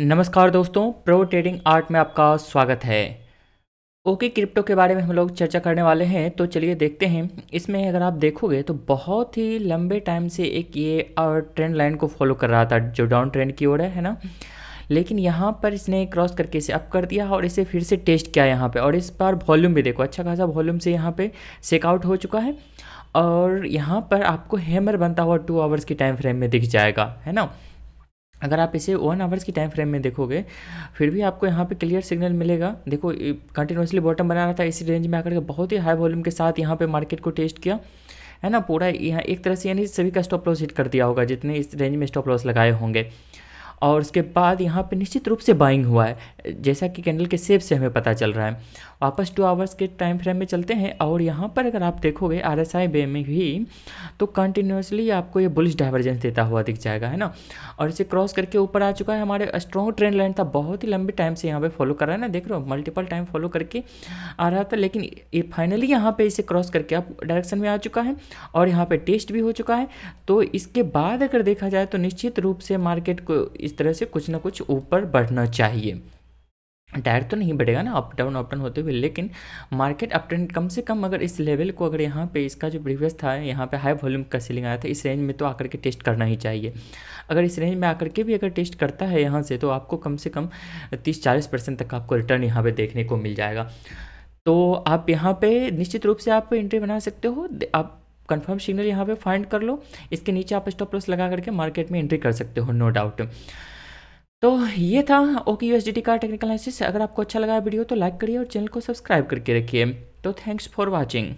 नमस्कार दोस्तों pro trading art में आपका स्वागत है ओके क्रिप्टो के बारे में हम लोग चर्चा करने वाले हैं तो चलिए देखते हैं इसमें अगर आप देखोगे तो बहुत ही लंबे टाइम से एक ये और ट्रेंड लाइन को फॉलो कर रहा था जो डाउन ट्रेंड की ओर है है ना लेकिन यहाँ पर इसने क्रॉस करके इसे अप कर दिया और इसे फिर से टेस्ट किया यहाँ पर और इस बार वॉल्यूम भी देखो अच्छा खासा वॉल्यूम से यहाँ पर सेकआउट हो चुका है और यहाँ पर आपको हैमर बनता हुआ टू आवर्स की टाइम फ्रेम में दिख जाएगा है ना अगर आप इसे वन आवर्स की टाइम फ्रेम में देखोगे फिर भी आपको यहाँ पे क्लियर सिग्नल मिलेगा देखो कंटिन्यूसली बॉटम बना रहा था इसी रेंज में आकर के बहुत ही हाई वॉल्यूम के साथ यहाँ पे मार्केट को टेस्ट किया है ना पूरा यहाँ एक तरह से यानी सभी का स्टॉप लॉस हिट कर दिया होगा जितने इस रेंज में स्टॉप लॉस लगाए होंगे और उसके बाद यहाँ पे निश्चित रूप से बाइंग हुआ है जैसा कि कैंडल के सेब से हमें पता चल रहा है वापस टू आवर्स के टाइम फ्रेम में चलते हैं और यहाँ पर अगर आप देखोगे आर एस आई बे में भी तो कंटिन्यूसली आपको ये बुलिश डाइवर्जेंस देता हुआ दिख जाएगा है ना और इसे क्रॉस करके ऊपर आ चुका है हमारे स्ट्रॉन्ग ट्रेंड लाइन था बहुत ही लंबे टाइम से यहाँ पर फॉलो कर रहा है ना देख रहे हो मल्टीपल टाइम फॉलो करके आ रहा था लेकिन ये फाइनली यहाँ पर इसे क्रॉस करके आप डायरेक्शन में आ चुका है और यहाँ पर टेस्ट भी हो चुका है तो इसके बाद अगर देखा जाए तो निश्चित रूप से मार्केट को इस तरह से कुछ ना कुछ ऊपर बढ़ना चाहिए टायर तो नहीं बढ़ेगा ना अप डाउन अप डाउन होते हुए लेकिन मार्केट अप ट्रेंड कम से कम अगर इस लेवल को अगर यहाँ पे इसका जो प्रीवियस था यहाँ पे हाई वॉल्यूम का सीलिंग आया था इस रेंज में तो आकर के टेस्ट करना ही चाहिए अगर इस रेंज में आकर के भी अगर टेस्ट करता है यहाँ से तो आपको कम से कम तीस चालीस परसेंट तक आपको रिटर्न यहाँ पर देखने को मिल जाएगा तो आप यहाँ पर निश्चित रूप से आप एंट्री बना सकते हो आप कन्फर्म सिग्नल यहाँ पे फाइंड कर लो इसके नीचे आप स्टॉप लॉस लगा करके मार्केट में एंट्री कर सकते हो नो डाउट तो ये था ओके यू का टेक्निकल एनालिसिस अगर आपको अच्छा लगा वीडियो तो लाइक करिए और चैनल को सब्सक्राइब करके रखिए तो थैंक्स फॉर वॉचिंग